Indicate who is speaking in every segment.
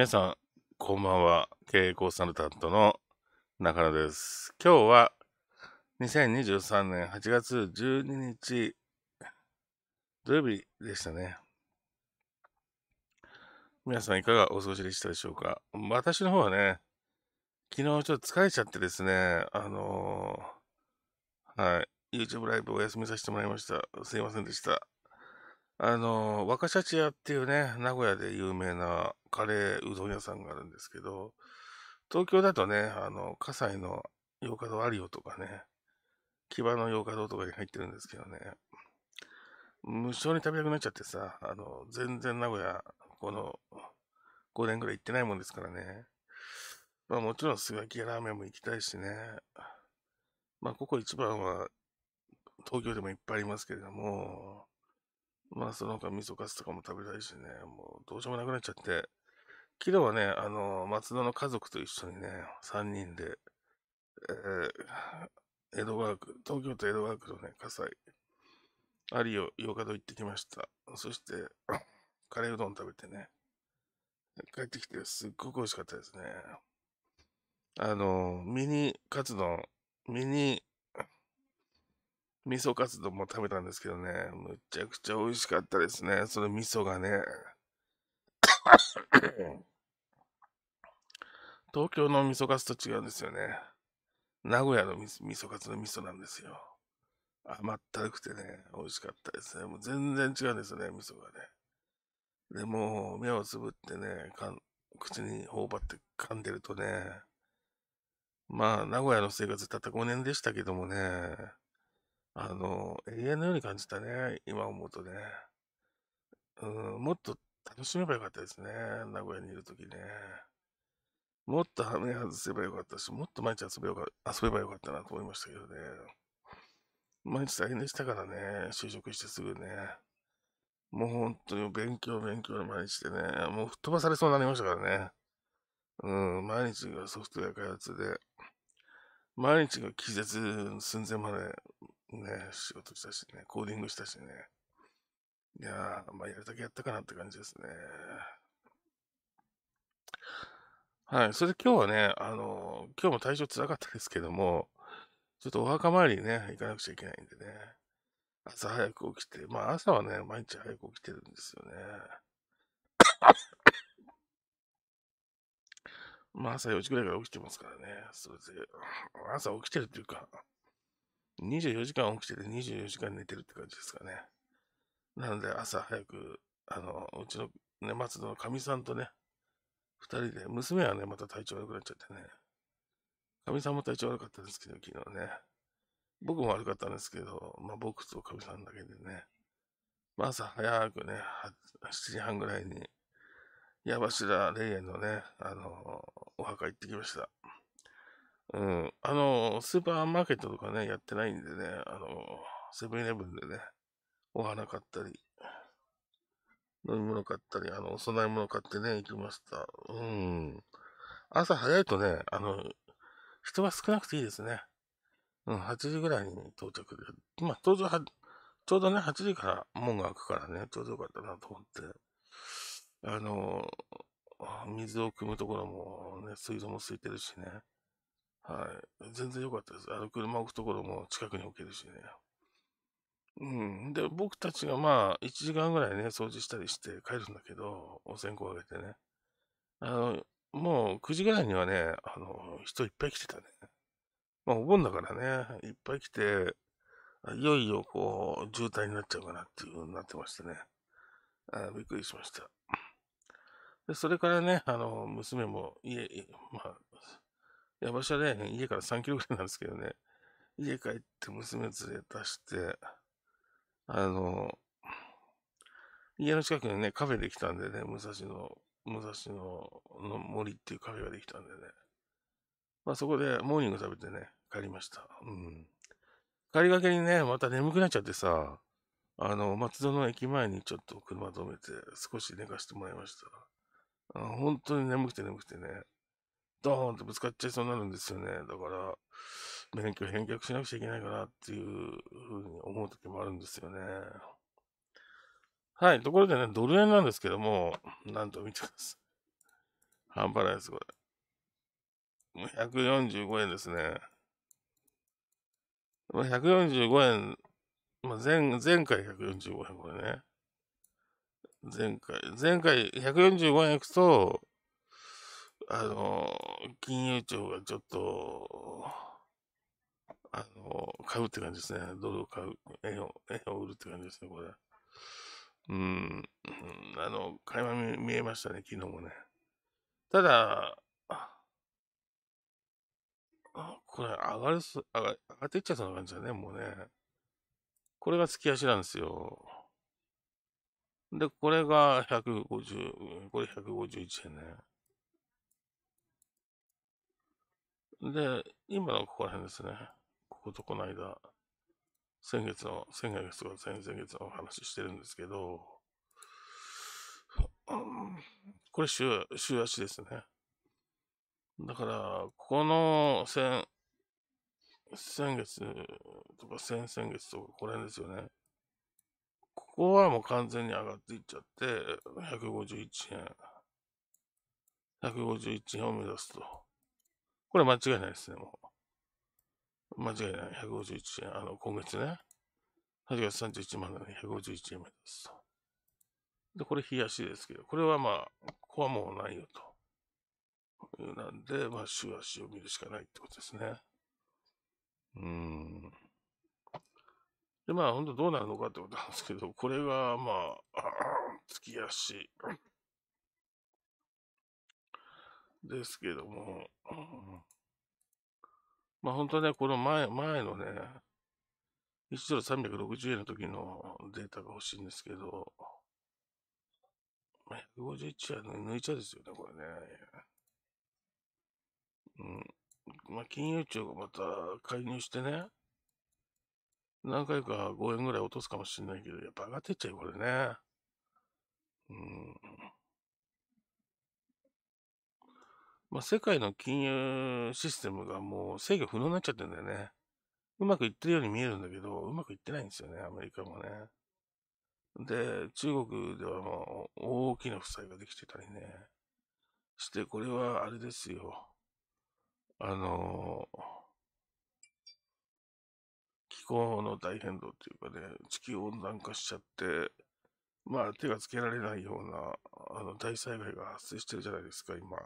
Speaker 1: 皆さん、こんばんは。経営コンサルタントの中野です。今日は2023年8月12日土曜日でしたね。皆さんいかがお過ごしでしたでしょうか私の方はね、昨日ちょっと疲れちゃってですね、あのー、はい、YouTube ライブお休みさせてもらいました。すいませんでした。あの、若社ャ屋っていうね、名古屋で有名なカレーうどん屋さんがあるんですけど、東京だとね、あの、葛西の洋歌堂アリオとかね、木場の洋歌堂とかに入ってるんですけどね、無性に食べたくなっちゃってさ、あの、全然名古屋、この5年ぐらい行ってないもんですからね。まあもちろんすがきやラーメンも行きたいしね。まあここ一番は東京でもいっぱいありますけれども、まあ、その他味噌カツとかも食べたいしね、もうどうしようもなくなっちゃって、昨日はね、あの、松戸の家族と一緒にね、3人で、えー、江戸川区、東京都江戸川区のね、火災、有を洋華堂行ってきました。そして、カレーうどん食べてね、帰ってきてすっごく美味しかったですね。あの、ミニカツ丼、ミニ味噌カツ丼も食べたんですけどね、むちゃくちゃ美味しかったですね。その味噌がね。東京の味噌カツと違うんですよね。名古屋の味噌カツの味噌なんですよ。甘ったるくてね、美味しかったですね。もう全然違うんですよね、味噌がね。でも、目をつぶってね、かん口に頬張って噛んでるとね、まあ、名古屋の生活たった5年でしたけどもね、あの、永遠のように感じたね。今思うとね。うん、もっと楽しめばよかったですね。名古屋にいるときね。もっと羽目外せばよかったし、もっと毎日遊べよか遊べばよかったなと思いましたけどね。毎日大変でしたからね。就職してすぐね。もう本当に勉強勉強の毎日でね。もう吹っ飛ばされそうになりましたからね。うん、毎日がソフトウェア開発で、毎日が気絶寸前までね、仕事したしね、コーディングしたしね。いやー、まあ、やるだけやったかなって感じですね。はい。それで今日はね、あのー、今日も体調つらかったですけども、ちょっとお墓参りにね、行かなくちゃいけないんでね。朝早く起きて、まあ朝はね、毎日早く起きてるんですよね。まあ朝4時ぐらいから起きてますからね。それで、朝起きてるっていうか、24時間起きてて24時間寝てるって感じですかね。なので朝早く、あの、うちのね、松戸のかみさんとね、二人で、娘はね、また体調悪くなっちゃってね。かみさんも体調悪かったんですけど、昨日ね。僕も悪かったんですけど、まあ僕とかみさんだけでね。まあ朝早くね、7時半ぐらいに、矢柱霊園のね、あの、お墓行ってきました。うん。あの、スーパーマーケットとかね、やってないんでね、あの、セブンイレブンでね、お花買ったり、飲み物買ったり、あの、お供え物買ってね、行きました。うん。朝早いとね、あの、人が少なくていいですね。うん、8時ぐらいに到着で。まあ、当時は、ちょうどね、8時から門が開くからね、ちょうどよかったなと思って。あの、水を汲むところもね、水道も空いてるしね。はい。全然良かったです。あの、車置くところも近くに置けるしね。うん。で、僕たちがまあ、1時間ぐらいね、掃除したりして帰るんだけど、お線香あげてね。あの、もう9時ぐらいにはね、あの、人いっぱい来てたね。まあ、お盆だからね、いっぱい来て、いよいよこう、渋滞になっちゃうかなっていう風になってましてね。あびっくりしました。で、それからね、あの、娘も家、まあ、いや、所はね、家から3キロぐらいなんですけどね、家帰って娘連れ出して、あの、家の近くにね、カフェできたんでね、武蔵野、武蔵野の森っていうカフェができたんでね。まあそこでモーニング食べてね、帰りました。うん。帰りがけにね、また眠くなっちゃってさ、あの、松戸の駅前にちょっと車止めて、少し寝かしてもらいました。本当に眠くて眠くてね。ドーンとぶつかっちゃいそうになるんですよね。だから、免許返却しなくちゃいけないかなっていうふうに思う時もあるんですよね。はい。ところでね、ドル円なんですけども、なんと見てください。半端ないです、これ。145円ですね。145円、まあ、前、前回145円、これね。前回、前回145円いくと、あの、金融庁がちょっと、あの、買うって感じですね。ドルを買う、円を、円を売るって感じですね、これ。うん、あの、い間見えましたね、昨日もね。ただ、これ上がるす、上が上がっていっちゃった感じだね、もうね。これが月足なんですよ。で、これが150、これ151円ね。で、今のここら辺ですね。こことこの間、先月の、先月とか先々月のお話してるんですけど、これ週、週足ですね。だから、ここの先、先月とか先々月とかこれですよね。ここはもう完全に上がっていっちゃって、151円。151円を目指すと。これ間違いないですね、もう。間違いない。151円。あの、今月ね。8月31万なね。151円目です。で、これ冷やしですけど、これはまあ、ここはもうないよと。いうなんで、まあ、週足を見るしかないってことですね。うん。で、まあ、本当どうなるのかってことなんですけど、これがまあ、あ月足、ですけども、うん、まあ本当はね、この前、前のね、1ドル360円の時のデータが欲しいんですけど、151は抜いちゃうですよね、これね。うん。まあ、金融庁がまた介入してね、何回か5円ぐらい落とすかもしれないけど、やっぱ上がってっちゃうよ、これね。まあ、世界の金融システムがもう制御不能になっちゃってるんだよね。うまくいってるように見えるんだけど、うまくいってないんですよね、アメリカもね。で、中国ではもう大きな負債ができてたりね。して、これはあれですよ。あのー、気候の大変動っていうかね、地球温暖化しちゃって、まあ手がつけられないようなあの大災害が発生してるじゃないですか、今。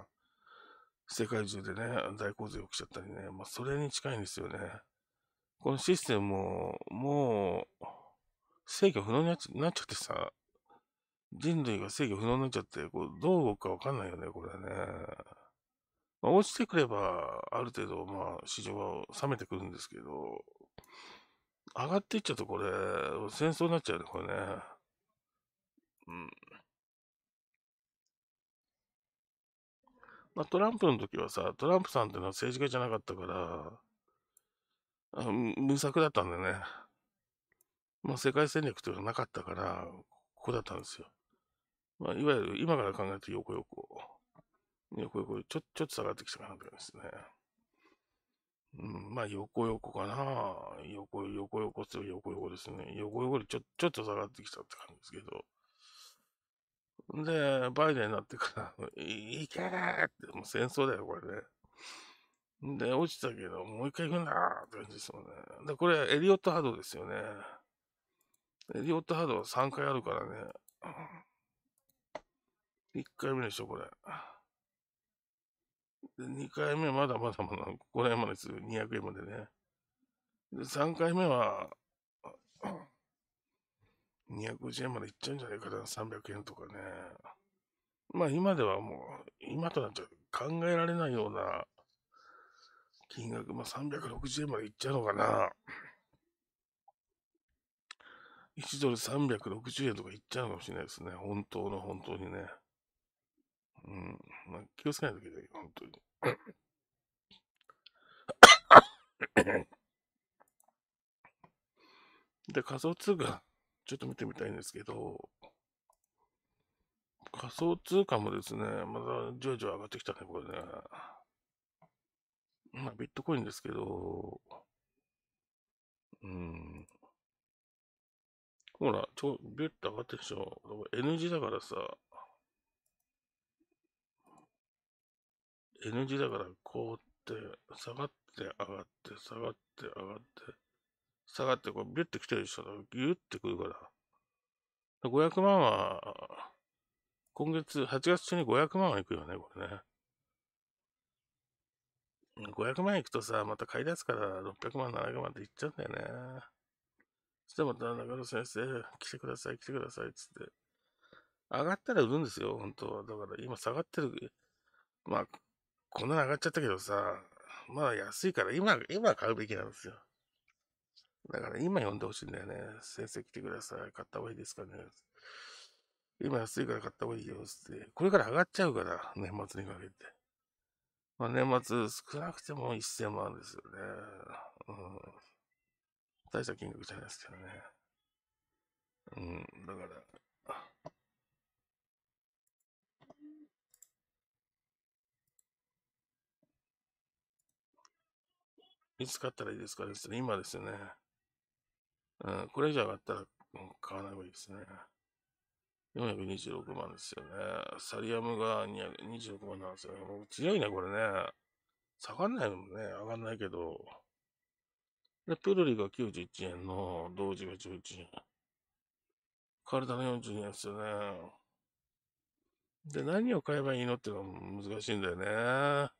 Speaker 1: 世界中でね、大洪水起きちゃったりね、まあ、それに近いんですよね。このシステムも、もう、制御不能になっちゃってさ、人類が制御不能になっちゃって、こうどう動くかわかんないよね、これね。まあ、落ちてくれば、ある程度、まあ、市場は冷めてくるんですけど、上がっていっちゃうと、これ、戦争になっちゃうね、これね。うん。まあ、トランプの時はさ、トランプさんってのは政治家じゃなかったから、あ無策だったんだよね。まあ、世界戦略というのはなかったから、ここだったんですよ。まあ、いわゆる今から考えると横横。横横、ちょ、ちょっと下がってきたかなて感じですね。うん、まあ、横横かな。横、横横っ横横ですね。横横でちょ、ちょっと下がってきたって感じですけど。で、バイデンになってから、いけーって、もう戦争だよ、これね。で、落ちたけど、もう一回行くんだーって感じですもんね。で、これ、エリオット波動ですよね。エリオット波動3回あるからね。1回目でしょ、これ。で、2回目、まだまだまだ、ここら辺まですぐ200円までね。で、3回目は、250円までいっちゃうんじゃないかな、300円とかね。まあ今ではもう、今となっちゃ考えられないような金額、まあ360円までいっちゃうのかな。1ドル360円とかいっちゃうかもしれないですね。本当の本当にね。うん。まあ、気をつけないといけない、本当に。で、仮想通貨ちょっと見てみたいんですけど、仮想通貨もですね、まだじわじわ上がってきたね、これね。まあ、ビットコインですけど、うん。ほら、ちょ、ビュッと上がってるでしょ。N 字だからさ、N 字だから、こうって、下がって上がって、下がって上がって、下がって、こう、ビュッて来てる人がギュってくるから。500万は、今月、8月中に500万は行くよね、これね。500万いくとさ、また買い出すから600万、700万っていっちゃうんだよね。そしてまた中野先生、来てください、来てください、つって。上がったら売るんですよ、本当は。だから今下がってる。まあ、こんなの上がっちゃったけどさ、まだ安いから今、今買うべきなんですよ。だから今読んでほしいんだよね。先生来てください。買った方がいいですかね。今安いから買った方がいいよ。つって。これから上がっちゃうから、年末にかけて。まあ、年末少なくても1000万ですよね。うん。大した金額じゃないですけどね。うん、だから。いつ買ったらいいですかね今ですよね。うん、これ以上上がったらもう買わない方がいいですね。426万ですよね。サリアムが226万なんですよね。もう強いね、これね。下がんないのもね、上がんないけど。で、プルリが91円の、同時が11円。カルタの42円ですよね。で、何を買えばいいのっていうのも難しいんだよね。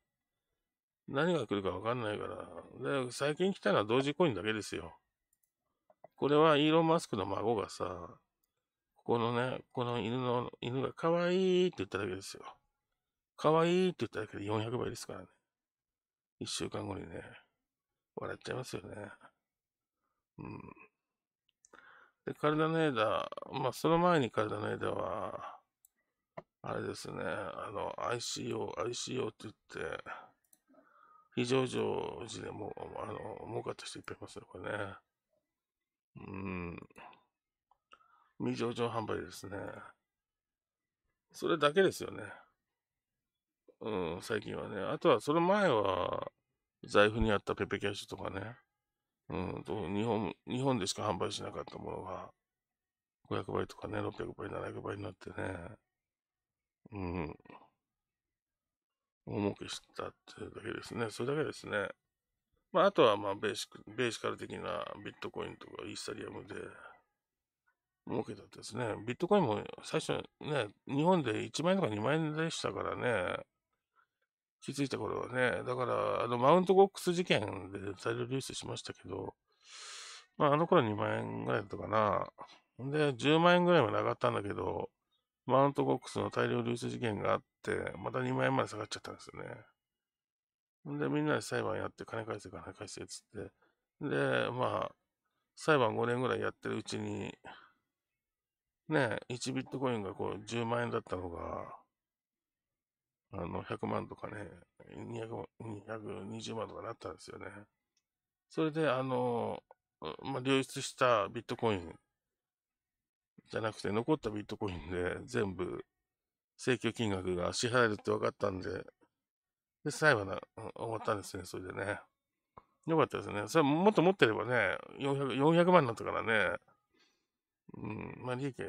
Speaker 1: 何が来るかわかんないから。で、最近来たのは同時コインだけですよ。これはイーロン・マスクの孫がさ、ここのね、この犬の、犬が可愛いって言っただけですよ。可愛いって言っただけで400倍ですからね。一週間後にね、笑っちゃいますよね。うん。で、体の枝、まあ、その前に体の枝は、あれですね、あの、ICO、ICO って言って、非常時でも、あの、儲かった人いっぱいいますよ、これね。うん。未上場販売ですね。それだけですよね。うん、最近はね。あとは、その前は、財布にあったペペキャッシュとかね。うん、と日本、日本でしか販売しなかったものが、500倍とかね、600倍、700倍になってね。うん。大儲けしたってだけですね。それだけですね。まあ、あとは、まあ、ベーシック、ベーシカル的なビットコインとかイーサリアムで儲けたってですね。ビットコインも最初ね、日本で1万円とか2万円でしたからね。気づいた頃はね。だから、あの、マウントゴックス事件で大量流出しましたけど、まあ、あの頃2万円ぐらいだったかな。で、10万円ぐらいまで上がったんだけど、マウントゴックスの大量流出事件があって、また2万円まで下がっちゃったんですよね。で、みんなで裁判やって、金返せ、金返せ、つって。で、まあ、裁判5年ぐらいやってるうちに、ね、1ビットコインがこう10万円だったのが、あの、100万とかね、200、220万とかなったんですよね。それで、あの、まあ、流出したビットコインじゃなくて、残ったビットコインで全部請求金額が支払えるって分かったんで、で、最後の、終わったんですね、それでね。よかったですね。それもっと持ってればね、400, 400万になったからね、うん、まあ利益あ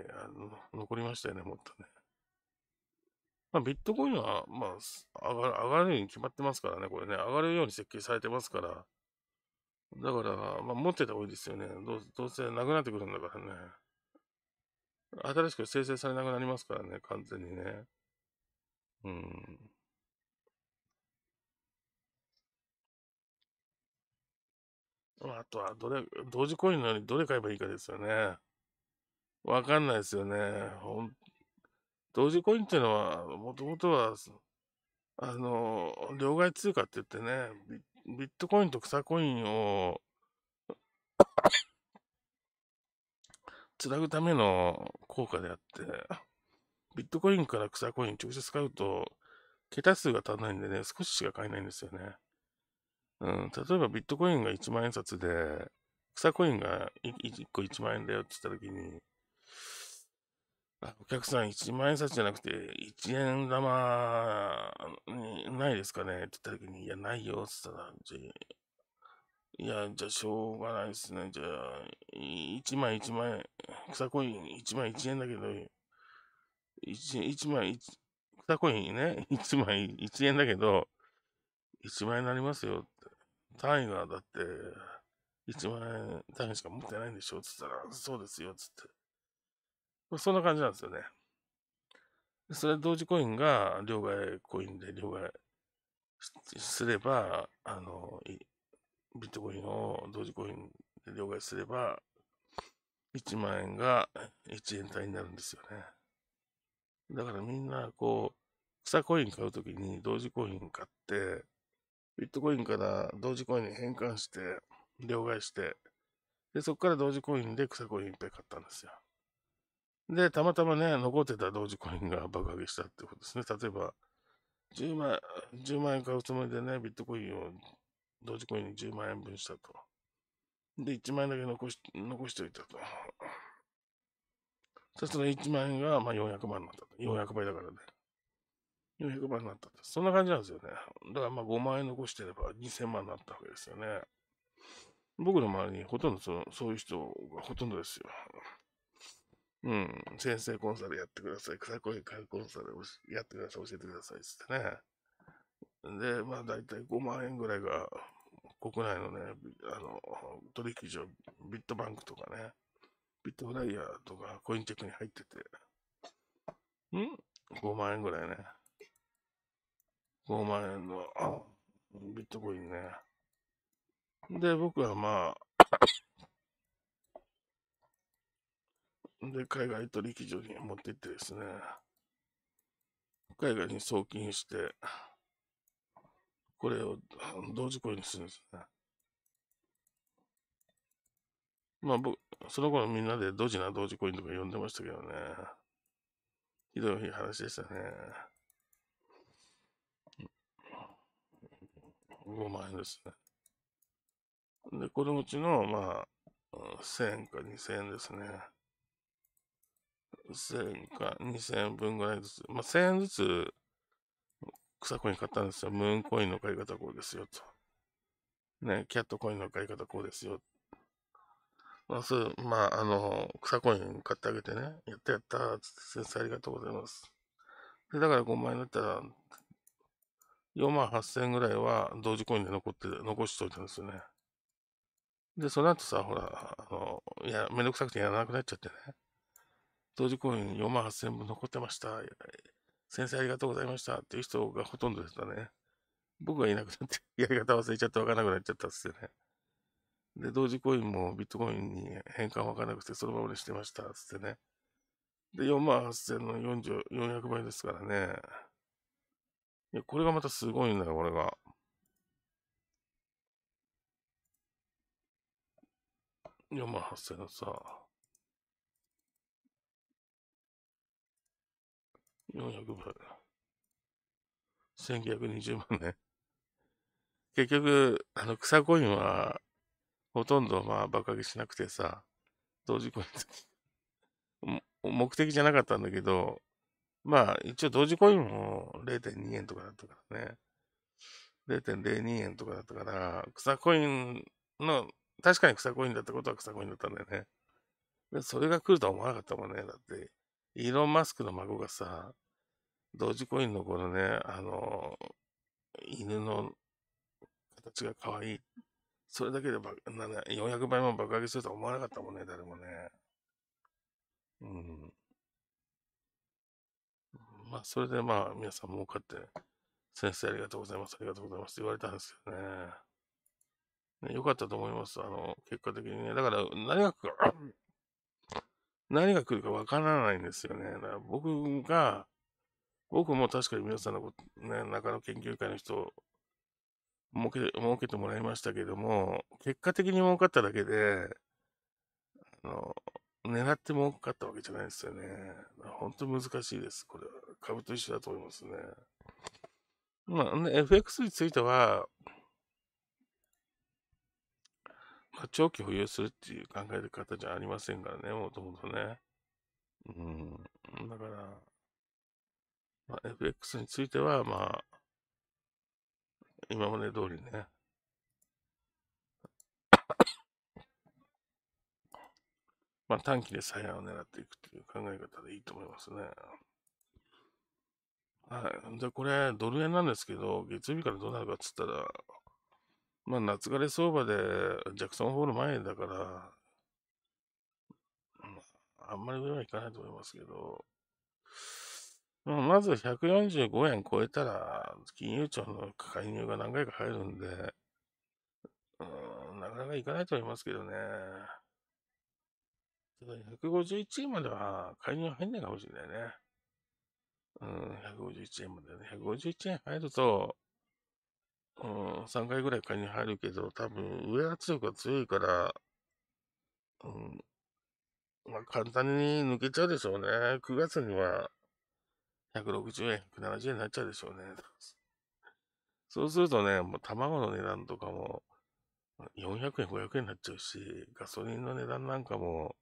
Speaker 1: の残りましたよね、もっとね。まあ、ビットコインは、まあ、上が上がるように決まってますからね、これね、上がるように設計されてますから。だから、まあ、持ってた方がいいですよね。どうどうせなくなってくるんだからね。新しく生成されなくなりますからね、完全にね。うん。あとは、どれ、同時コインのようにどれ買えばいいかですよね。わかんないですよね。ほん、同時コインっていうのは、もともとは、あの、両替通貨って言ってね、ビビットコインと草コインをつなぐための効果であって、ビットコインから草コイン直接買うと、桁数が足らないんでね、少ししか買えないんですよね。うん、例えばビットコインが1万円札で、草コインが 1, 個1万円だよって言った時に、お客さん1万円札じゃなくて1円玉ないですかねって言った時に、いや、ないよって言ったら、じいや、じゃあしょうがないですね。じゃあ、1枚1万円、草コイン1枚1円だけど、1, 枚1、草コインね、1枚1円だけど、1万円になりますよ単位がだって、1万円単位しか持ってないんでしょつったら、そうですよ、つって。まあ、そんな感じなんですよね。それ同時コインが両替コインで両替すれば、あの、ビットコインを同時コインで両替すれば、1万円が1円単位になるんですよね。だからみんな、こう、草コイン買うときに同時コイン買って、ビットコインから同時コインに変換して、両替して、で、そこから同時コインで草コインいっぱい買ったんですよ。で、たまたまね、残ってた同時コインが爆上げしたってことですね。例えば、10万、10万円買うつもりでね、ビットコインを同時コインに10万円分したと。で、1万円だけ残し、残しておいたと。そしたら1万円が、まあ、400万になったと。400倍だからね。400万になったって。そんな感じなんですよね。だからまあ5万円残してれば2000万になったわけですよね。僕の周りにほとんどそそういう人がほとんどですよ。うん。先生コンサルやってください。草声会コンサルやってください。教えてください。つってね。で、まあ大体5万円ぐらいが国内のね、あの、取引所、ビットバンクとかね、ビットフライヤーとかコインチェックに入ってて、ん ?5 万円ぐらいね。5万円のビットコインね。で、僕はまあ、で、海外取引所に持って行ってですね、海外に送金して、これを同時コインにするんですね。まあ僕、その頃みんなでドジな同時コインとか呼んでましたけどね。ひどい話でしたね。5万円ですね。で、これのうちの、まあ、1000円か2000円ですね。1000円か2000円分ぐらいずつ。まあ、1000円ずつ、草コイン買ったんですよ。ムーンコインの買い方こうですよ、と。ね、キャットコインの買い方こうですよ。まあ、そう、まあ、あの、草コイン買ってあげてね、やったやった、先生ありがとうございます。で、だから5万円だったら、4万8000円ぐらいは同時コインで残って、残しといたんですよね。で、その後さ、ほら、あの、いや、めんどくさくてやらなくなっちゃってね。同時コイン4万8000円分残ってました。先生ありがとうございましたっていう人がほとんどでしたね。僕がいなくなって、やり方忘れちゃってわからなくなっちゃったっすよね。で、同時コインもビットコインに変換わからなくて、そのままにしてましたっつってね。で、4万8000の40 400倍ですからね。や、これがまたすごいんだよ、これが。4万8000のさ、400倍。1920万ね。結局、あの、草コインは、ほとんど、まあ、爆上げしなくてさ、同時コイン目的じゃなかったんだけど、まあ、一応同時コインも0.2円とかだったからね。0.02円とかだったから、草コインの、確かに草コインだったことは草コインだったんだよね。で、それが来るとは思わなかったもんね。だって、イーロン・マスクの孫がさ、同時コインのこのね、あの、犬の形が可愛い。それだけでば400倍も爆上げするとは思わなかったもんね、誰もね。うん。まあ、それでまあ、皆さん儲かって、先生ありがとうございます、ありがとうございますって言われたんですけどね。ねよかったと思います。あの、結果的にね。だから、何が来るか、何が来るかわからないんですよね。だから僕が、僕も確かに皆さんのこと、ね、中野研究会の人、儲けて、儲けてもらいましたけども、結果的に儲かっただけで、あの、狙って儲かったわけじゃないですよね。本当難しいです。これは。株と一緒だと思いますね。まあ、ね、FX については、まあ、長期保有するっていう考え方じゃありませんからね、もともとね。うん。だから、まあ、FX については、まあ、今まで通りね、まあ、短期で再販を狙っていくという考え方でいいと思いますね。はい。で、これ、ドル円なんですけど、月曜日からどうなるかっつったら、まあ、夏枯れ相場で、ジャクソンホール前だから、あんまり上はいかないと思いますけど、まあ、まず145円超えたら、金融庁の介入が何回か入るんで、うん、なかなかいかないと思いますけどね。ただ151円までは介入入んないかもしれないね。うん、151円までね。151円入ると、うん、3回ぐらい介入入るけど、多分上圧力が強いから、うん、まあ簡単に抜けちゃうでしょうね。9月には160円、170円になっちゃうでしょうね。そうするとね、もう卵の値段とかも400円、500円になっちゃうし、ガソリンの値段なんかも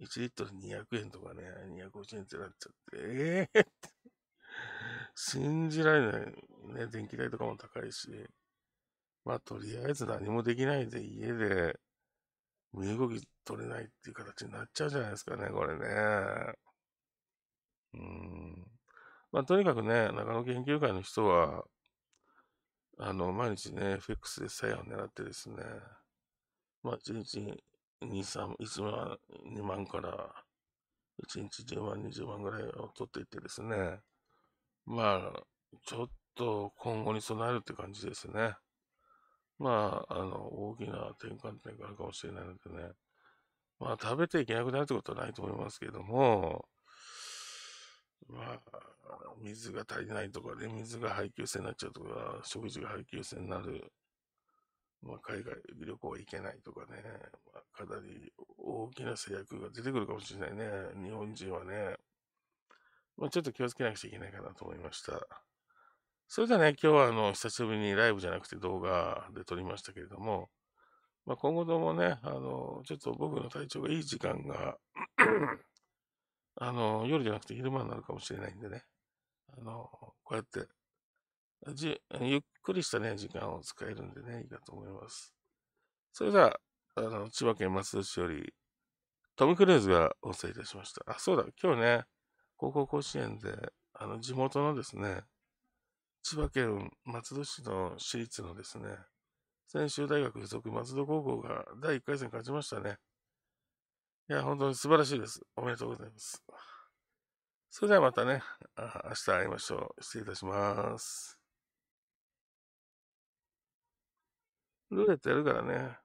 Speaker 1: 1リットル200円とかね、250円ってなっちゃって、えぇ、ー、って。信じられない。ね、電気代とかも高いし。まあ、とりあえず何もできないで家で身動き取れないっていう形になっちゃうじゃないですかね、これね。うん。まあ、とにかくね、中野研究会の人は、あの、毎日ね、FX で作用を狙ってですね、まあ、1日2、3、1万、2万から、1日10万、20万ぐらいを取っていってですね、まあ、ちょっと今後に備えるって感じですね。まあ、あの、大きな転換点があるかもしれないのでね、まあ、食べていけなくなるってことはないと思いますけども、まあ、水が足りないとかで、ね、水が配給制になっちゃうとか、食事が配給制になるまあ、海外旅行行けないとかね、まあ、かなり大きな制約が出てくるかもしれないね。日本人はね。まあ、ちょっと気をつけなくちゃいけないかなと思いました。それではね、今日はあの、久しぶりにライブじゃなくて動画で撮りましたけれども、まあ、今後ともね、あの、ちょっと僕の体調がいい時間があの、夜じゃなくて昼間になるかもしれないんでね、あの、こうやってじ、ゆっくりしたね、時間を使えるんでね、いいかと思います。それでは、あの、千葉県松戸市より、トム・クルーズがお伝えいたしました。あ、そうだ、今日ね、高校甲子園で、あの、地元のですね、千葉県松戸市の私立のですね、専修大学附属松戸高校が第1回戦勝ちましたね。いや、本当に素晴らしいです。おめでとうございます。それではまたね、明日会いましょう。失礼いたします。ルーレットやるからね。